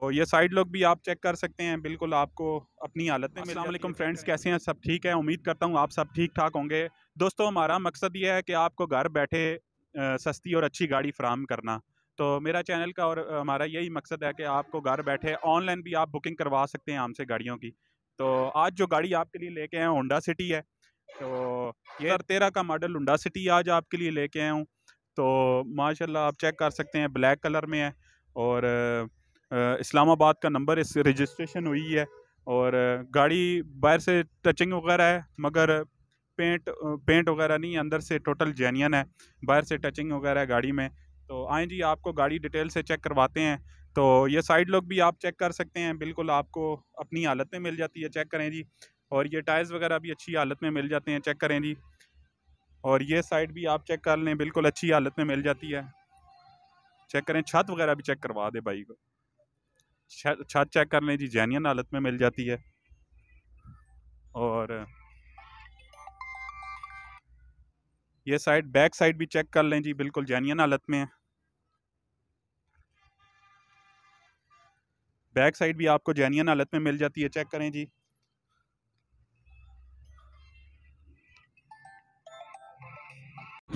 तो ये side look भी आप चेक कर सकते हैं बिल्कुल आपको अपनी हालत में असलम फ्रेंड्स कैसे हैं सब ठीक है उम्मीद करता हूँ आप सब ठीक ठाक होंगे दोस्तों हमारा मकसद ये है कि आपको घर बैठे सस्ती और अच्छी गाड़ी फ्राहम करना तो मेरा चैनल का और हमारा यही मकसद है कि आपको घर बैठे ऑनलाइन भी आप बुकिंग करवा सकते हैं हमसे गाड़ियों की तो आज जो गाड़ी आपके लिए लेके आए होंडा सिटी है तो ये तेरह का मॉडल होंडा सिटी आज आपके लिए लेके आया हूँ तो माशाल्लाह आप चेक कर सकते हैं ब्लैक कलर में है और इस्लामाबाद का नंबर इस रजिस्ट्रेशन हुई है और गाड़ी बाहर से टचिंग वगैरह है मगर पेंट पेंट वगैरह नहीं अंदर से टोटल जेनियन है बाहर से टचिंग वगैरह है गाड़ी में तो आए जी आपको गाड़ी डिटेल से चेक करवाते हैं तो ये साइड लुक भी आप चेक कर सकते हैं बिल्कुल आपको अपनी हालत में मिल जाती है चेक करें जी और ये टायर्स वगैरह भी अच्छी हालत में मिल जाते हैं चेक करें जी और ये साइड भी आप चेक कर लें बिल्कुल अच्छी हालत में मिल जाती है चेक करें छत वगैरह भी चेक करवा दे भाई को छत चेक कर लें जी जैनियन हालत में मिल जाती है और ये साइड बैक साइड भी चेक कर लें जी बिल्कुल जैनियन हालत में है बैक साइड भी आपको जैनियन हालत में मिल जाती है चेक करें जी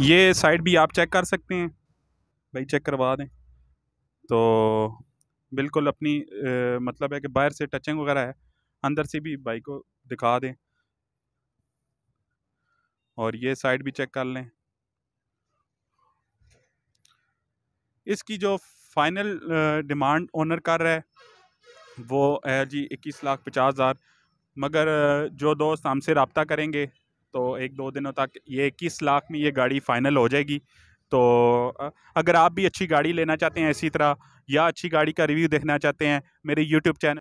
ये साइड भी आप चेक कर सकते हैं भाई चेक करवा दें तो बिल्कुल अपनी ए, मतलब है कि बाहर से टचिंग वगैरह है अंदर से भी बाइक को दिखा दें और ये साइड भी चेक कर लें इसकी जो फाइनल डिमांड ओनर कर रहा है वो है जी इक्कीस लाख पचास हज़ार मगर जो दोस्त हमसे रबता करेंगे तो एक दो दिनों तक ये इक्कीस लाख में ये गाड़ी फ़ाइनल हो जाएगी तो अगर आप भी अच्छी गाड़ी लेना चाहते हैं इसी तरह या अच्छी गाड़ी का रिव्यू देखना चाहते हैं मेरे यूट्यूब चैनल